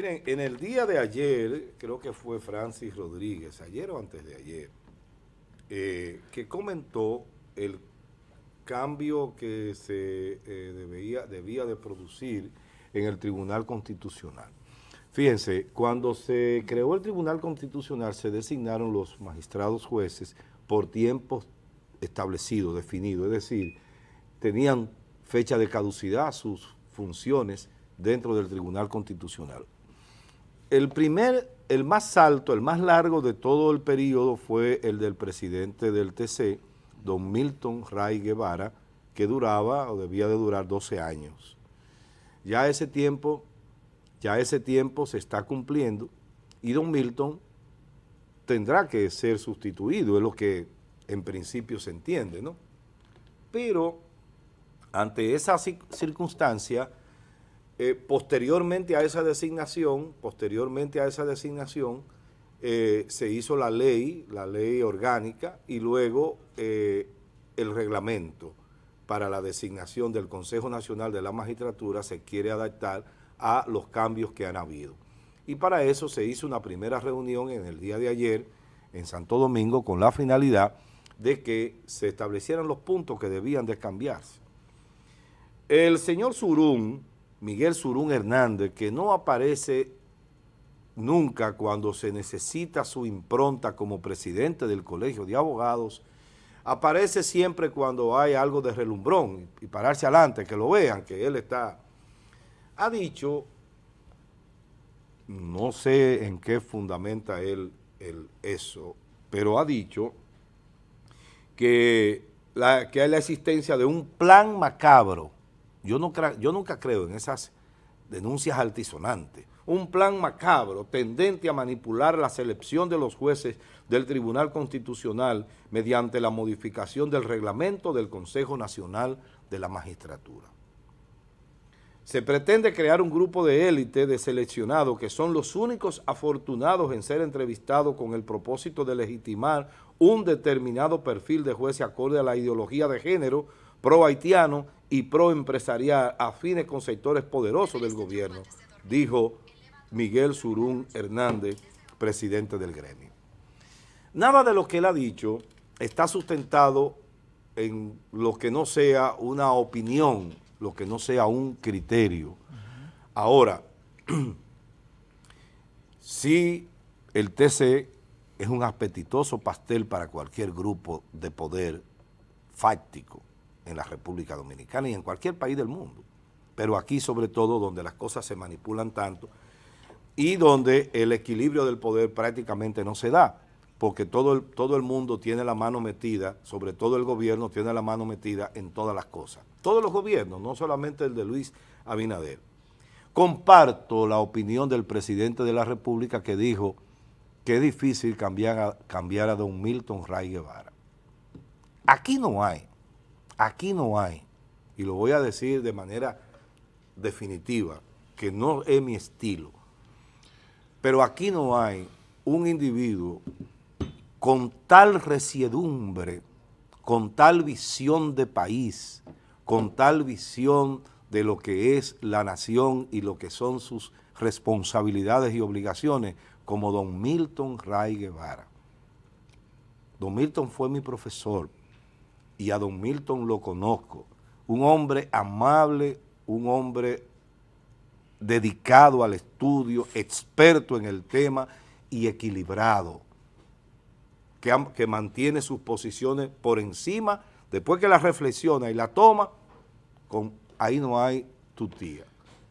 Miren, en el día de ayer, creo que fue Francis Rodríguez, ayer o antes de ayer, eh, que comentó el cambio que se eh, debía, de producir en el Tribunal Constitucional. Fíjense, cuando se creó el Tribunal Constitucional se designaron los magistrados jueces por tiempos establecidos, definido. es decir, tenían fecha de caducidad sus funciones dentro del Tribunal Constitucional. El primer, el más alto, el más largo de todo el periodo fue el del presidente del TC, don Milton Ray Guevara, que duraba o debía de durar 12 años. Ya ese tiempo, ya ese tiempo se está cumpliendo y don Milton tendrá que ser sustituido, es lo que en principio se entiende, ¿no? Pero ante esa circunstancia, eh, posteriormente a esa designación, posteriormente a esa designación, eh, se hizo la ley, la ley orgánica, y luego eh, el reglamento para la designación del Consejo Nacional de la Magistratura se quiere adaptar a los cambios que han habido. Y para eso se hizo una primera reunión en el día de ayer en Santo Domingo con la finalidad de que se establecieran los puntos que debían de cambiarse. El señor Surún, Miguel Surún Hernández, que no aparece nunca cuando se necesita su impronta como presidente del Colegio de Abogados, aparece siempre cuando hay algo de relumbrón y pararse adelante, que lo vean, que él está... Ha dicho, no sé en qué fundamenta él, eso, pero ha dicho que hay la existencia de un plan macabro yo, no yo nunca creo en esas denuncias altisonantes. Un plan macabro tendente a manipular la selección de los jueces del Tribunal Constitucional mediante la modificación del reglamento del Consejo Nacional de la Magistratura. Se pretende crear un grupo de élite de seleccionados que son los únicos afortunados en ser entrevistados con el propósito de legitimar un determinado perfil de jueces acorde a la ideología de género pro-haitiano y proempresarial afines con sectores poderosos del gobierno, dijo Miguel Surún Hernández, presidente del gremio. Nada de lo que él ha dicho está sustentado en lo que no sea una opinión, lo que no sea un criterio. Ahora, si el TC es un apetitoso pastel para cualquier grupo de poder fáctico, en la República Dominicana y en cualquier país del mundo. Pero aquí sobre todo donde las cosas se manipulan tanto y donde el equilibrio del poder prácticamente no se da, porque todo el, todo el mundo tiene la mano metida, sobre todo el gobierno tiene la mano metida en todas las cosas. Todos los gobiernos, no solamente el de Luis Abinader. Comparto la opinión del presidente de la República que dijo que es difícil cambiar a, cambiar a don Milton Ray Guevara. Aquí no hay Aquí no hay, y lo voy a decir de manera definitiva, que no es mi estilo, pero aquí no hay un individuo con tal resiedumbre, con tal visión de país, con tal visión de lo que es la nación y lo que son sus responsabilidades y obligaciones, como don Milton Ray Guevara. Don Milton fue mi profesor, y a don Milton lo conozco, un hombre amable, un hombre dedicado al estudio, experto en el tema y equilibrado, que, mantiene sus posiciones por encima, después que la reflexiona y la toma, ahí no hay tutía.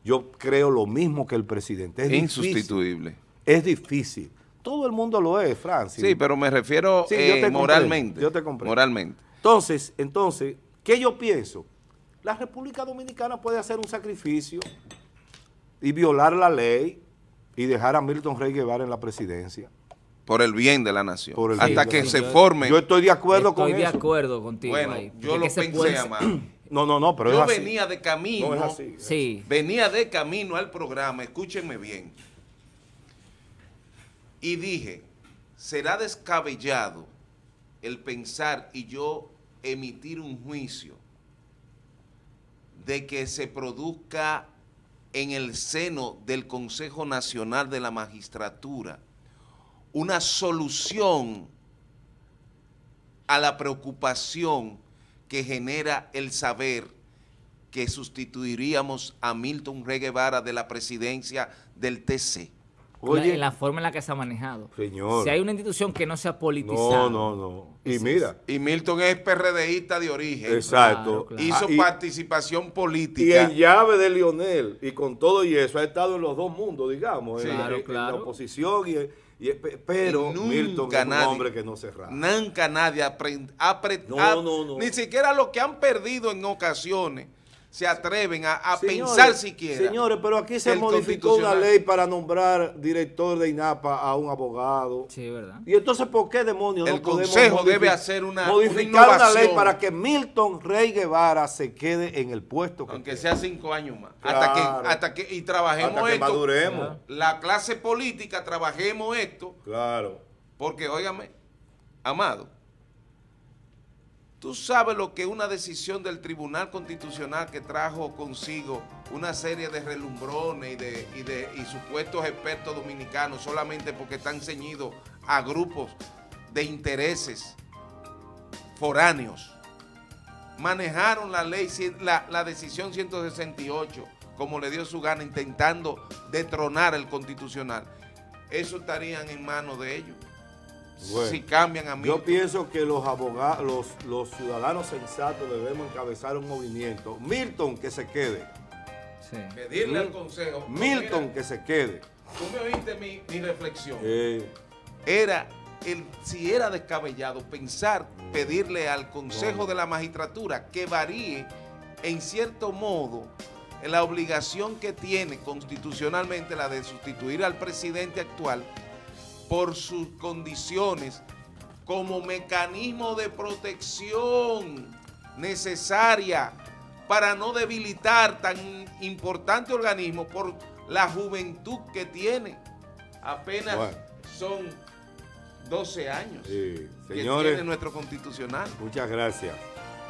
Yo creo lo mismo que el presidente. Es Insustituible. es difícil. Todo el mundo lo es, Francis. Sí, pero me refiero eh, moralmente. Yo te comprendo. Moralmente. Entonces, entonces, ¿qué yo pienso? La República Dominicana puede hacer un sacrificio y violar la ley y dejar a Milton Rey Guevara en la presidencia. Por el bien de la nación. Hasta que se forme. Yo estoy de acuerdo con Estoy de acuerdo contigo. Bueno, yo lo pensé, amado. No, no, no, pero Yo es así. venía de camino. No es así, sí. Venía de camino al programa, escúchenme bien. Y dije, será descabellado el pensar y yo emitir un juicio de que se produzca en el seno del Consejo Nacional de la Magistratura una solución a la preocupación que genera el saber que sustituiríamos a Milton Reguevara de la presidencia del TC. Oye, la, forma en la que se ha manejado. Señor. Si hay una institución que no se ha politizado. No, no, no. Y mira. Y Milton es PRDista de origen. Exacto. Hizo ah, participación política. Y en llave de Lionel, y con todo y eso, ha estado en los dos mundos, digamos. en, la oposición y... Eh, pero Milton es un hombre que no se Nunca nadie ha apretado Ni siquiera lo que han perdido en ocasiones se atreven a, a pensar siquiera. Señores, pero aquí se modificó una ley para nombrar director de INAPA a un abogado. Sí, verdad. Y entonces, ¿por qué demonios el Consejo debe hacer una modificar una, ley para que Milton Rey Guevara se quede en el puesto? Aunque sea cinco años más. Hasta que, hasta que, y trabajemos hasta que esto. maduremos. La clase política, trabajemos esto. Claro. Porque, óigame, amado, Tú sabes lo que una decisión del Tribunal Constitucional que trajo consigo una serie de relumbrones y de, de supuestos expertos dominicanos solamente porque están ceñidos a grupos de intereses foráneos. Manejaron la ley, la, la decisión 168, como le dio su gana, intentando detronar el constitucional. Eso estarían en manos de ellos si cambian a mí. Yo pienso que los abogados, los, ciudadanos sensatos debemos encabezar un movimiento. Milton, que se quede. Sí. Pedirle al consejo. Milton, que se quede. Tú me oíste mi, reflexión. Eh. Era, el, si era descabellado pensar, pedirle al consejo de la magistratura que varíe en cierto modo la obligación que tiene constitucionalmente la de sustituir al presidente actual por sus condiciones como mecanismo de protección necesaria para no debilitar tan importante organismo por la juventud que tiene. Apenas son 12 años Señores, que tiene nuestro constitucional. Muchas gracias.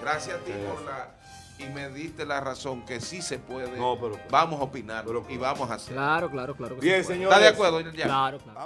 Gracias a ti por la y me diste la razón que sí se puede. pero, vamos a opinar y vamos a hacer. Claro, claro, claro. Bien, ¿Está de acuerdo? Ya. Claro, claro.